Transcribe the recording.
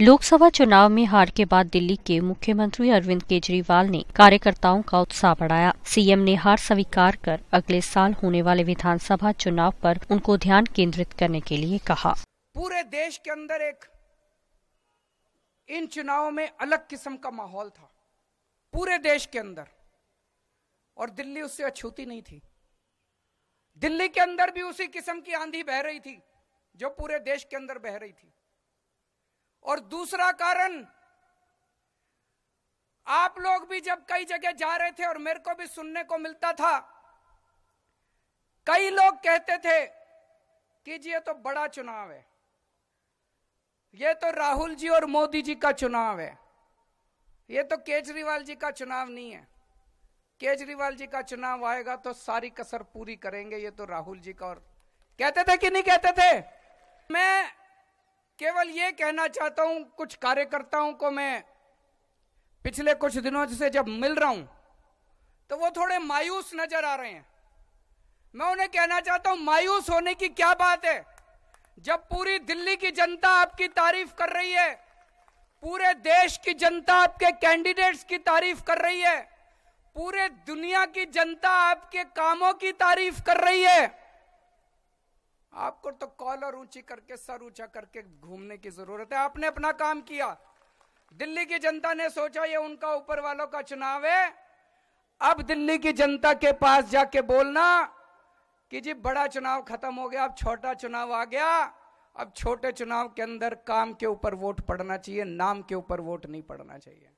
लोकसभा चुनाव में हार के बाद दिल्ली के मुख्यमंत्री अरविंद केजरीवाल ने कार्यकर्ताओं का उत्साह बढ़ाया सीएम ने हार स्वीकार कर अगले साल होने वाले विधानसभा चुनाव पर उनको ध्यान केंद्रित करने के लिए कहा पूरे देश के अंदर एक इन चुनाव में अलग किस्म का माहौल था पूरे देश के अंदर और दिल्ली उससे अछूती नहीं थी दिल्ली के अंदर भी उसी किस्म की आंधी बह रही थी जो पूरे देश के अंदर बह रही थी और दूसरा कारण आप लोग भी जब कई जगह जा रहे थे और मेरे को भी सुनने को मिलता था कई लोग कहते थे कि जी ये तो बड़ा चुनाव है ये तो राहुल जी और मोदी जी का चुनाव है ये तो केजरीवाल जी का चुनाव नहीं है केजरीवाल जी का चुनाव आएगा तो सारी कसर पूरी करेंगे ये तो राहुल जी का और कहते थे कि नहीं कहते थे मैं केवल ये कहना चाहता हूं कुछ कार्यकर्ताओं को मैं पिछले कुछ दिनों से जब मिल रहा हूं तो वो थोड़े मायूस नजर आ रहे हैं मैं उन्हें कहना चाहता हूं मायूस होने की क्या बात है जब पूरी दिल्ली की जनता आपकी तारीफ कर रही है पूरे देश की जनता आपके कैंडिडेट्स की तारीफ कर रही है पूरे दुनिया की जनता आपके कामों की तारीफ कर रही है आपको तो कॉलर ऊंची करके सर ऊंचा करके घूमने की जरूरत है आपने अपना काम किया दिल्ली की जनता ने सोचा ये उनका ऊपर वालों का चुनाव है अब दिल्ली की जनता के पास जाके बोलना कि जी बड़ा चुनाव खत्म हो गया अब छोटा चुनाव आ गया अब छोटे चुनाव के अंदर काम के ऊपर वोट पड़ना चाहिए नाम के ऊपर वोट नहीं पड़ना चाहिए